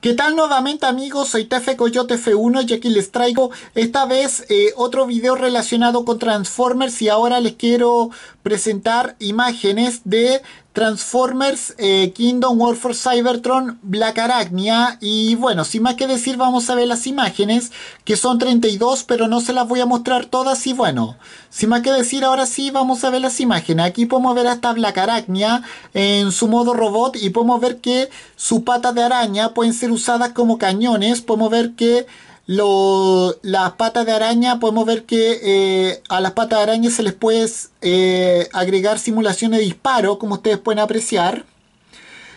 ¿Qué tal nuevamente amigos? Soy TF Coyote F1 y aquí les traigo esta vez eh, otro video relacionado con Transformers y ahora les quiero presentar imágenes de Transformers, eh, Kingdom War for Cybertron, Black Arachnia. Y bueno, sin más que decir, vamos a ver las imágenes, que son 32, pero no se las voy a mostrar todas. Y bueno, sin más que decir, ahora sí vamos a ver las imágenes. Aquí podemos ver hasta Black Arachnia en su modo robot y podemos ver que su pata de araña pueden ser usadas como cañones. Podemos ver que las patas de araña, podemos ver que eh, a las patas de araña se les puede eh, agregar simulaciones de disparo, como ustedes pueden apreciar.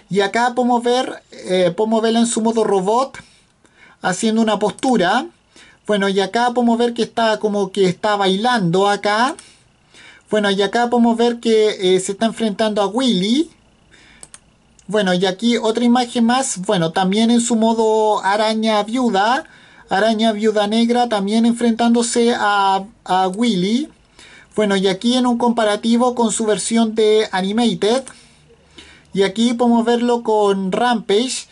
Y acá podemos, ver, eh, podemos verla en su modo robot, haciendo una postura. Bueno, y acá podemos ver que está como que está bailando acá. Bueno, y acá podemos ver que se está enfrentando a Willy. Bueno, y aquí otra imagen más. Bueno, también en su modo araña viuda Araña Viuda Negra también enfrentándose a, Willy. Bueno, y aquí en un comparativo con su versión de Animated. Y aquí podemos verlo con Rampage.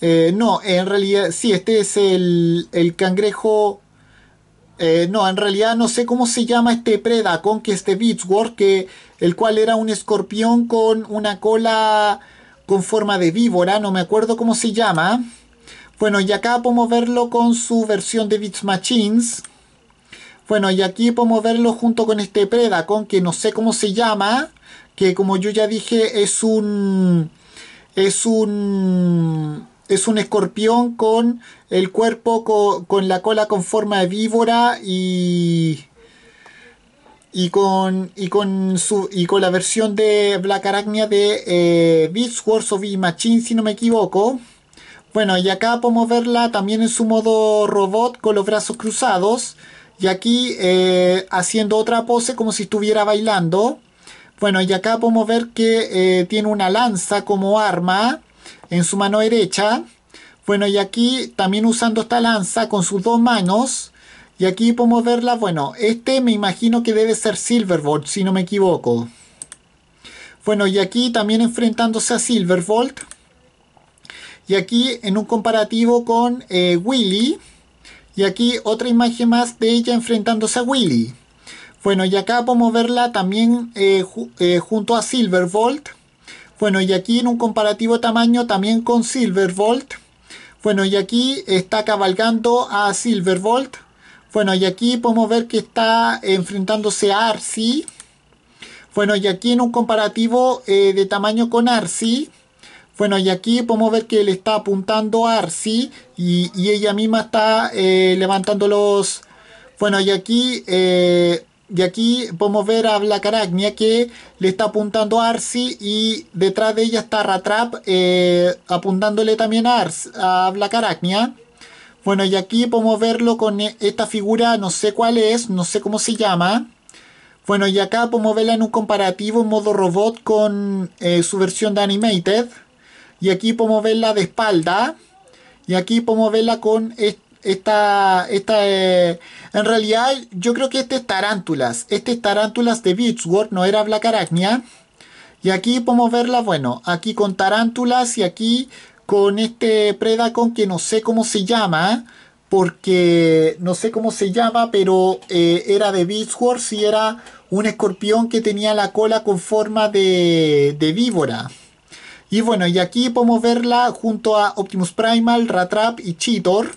Eh, no, en realidad, sí, este es el, cangrejo. Eh, no, en realidad no sé cómo se llama este Predacon, que este Beatsworth, que el cual era un escorpión con una cola con forma de víbora, no me acuerdo cómo se llama. Bueno, y acá podemos verlo con su versión de Beats Machines. Bueno, y aquí podemos verlo junto con este Predacon, que no sé cómo se llama, que como yo ya dije, es un... es un... es un escorpión con el cuerpo, con, la cola con forma de víbora y... Y con, y con, su, y con la versión de Black Arachnia de eh, Beats Wars of Beats Machines, si no me equivoco. Bueno, y acá podemos verla también en su modo robot con los brazos cruzados. Y aquí eh, haciendo otra pose como si estuviera bailando. Bueno, y acá podemos ver que eh, tiene una lanza como arma en su mano derecha. Bueno, y aquí también usando esta lanza con sus dos manos. Y aquí podemos verla, bueno, este me imagino que debe ser Silverbolt, si no me equivoco. Bueno, y aquí también enfrentándose a Silverbolt. Y aquí en un comparativo con eh, Willy. Y aquí otra imagen más de ella enfrentándose a Willy. Bueno, y acá podemos verla también eh, eh, junto a Silvervolt. Bueno, y aquí en un comparativo tamaño también con Silvervolt. Bueno, y aquí está cabalgando a Silvervolt. Bueno, y aquí podemos ver que está enfrentándose a Arsi Bueno, y aquí en un comparativo de tamaño con Arsi bueno, y aquí podemos ver que le está apuntando a Arsi y, ella misma está eh, levantando los... Bueno, y aquí... Eh, aquí podemos ver a Blackarachnia que le está apuntando a Arsi y detrás de ella está Ratrap eh, apuntándole también a, Ars, a Bueno, y aquí podemos verlo con e, esta figura, no sé cuál es, no sé cómo se llama. Bueno, y acá podemos verla en un comparativo en modo robot con su versión de Animated y aquí podemos verla de espalda y aquí podemos verla con esta esta eh, en realidad yo creo que este es tarántulas este es tarántulas de Beachworth no era Black Arachnia y aquí podemos verla bueno aquí con tarántulas y aquí con este Predacon que no sé cómo se llama porque no sé cómo se llama pero eh, era de Beachworth y era un escorpión que tenía la cola con forma de, de víbora y bueno, y aquí podemos verla junto a Optimus Primal, Ratrap y Cheetor.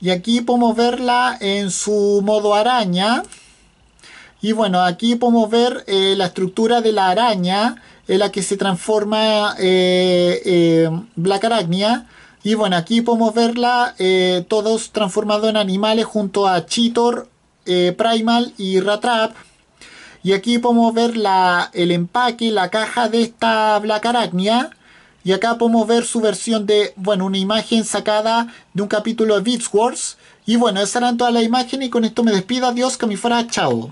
Y aquí podemos verla en su modo araña. Y bueno, aquí podemos ver eh, la estructura de la araña en la que se transforma eh, eh Black Arachnia. Y bueno, aquí podemos verla eh, todos transformados en animales junto a Cheetor, Primal y Rattrap. Y aquí podemos ver el empaque, la caja de esta Black Arachnia. Y acá podemos ver su versión de, bueno, una imagen sacada de un capítulo de Beats Wars. Y bueno, esas era toda la imagen y con esto me despido. Adiós, que me fuera, chao.